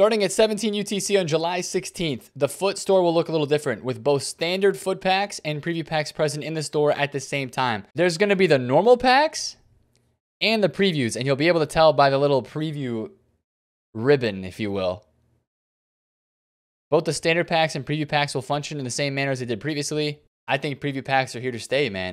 Starting at 17 UTC on July 16th, the foot store will look a little different with both standard foot packs and preview packs present in the store at the same time. There's going to be the normal packs and the previews, and you'll be able to tell by the little preview ribbon, if you will. Both the standard packs and preview packs will function in the same manner as they did previously. I think preview packs are here to stay, man.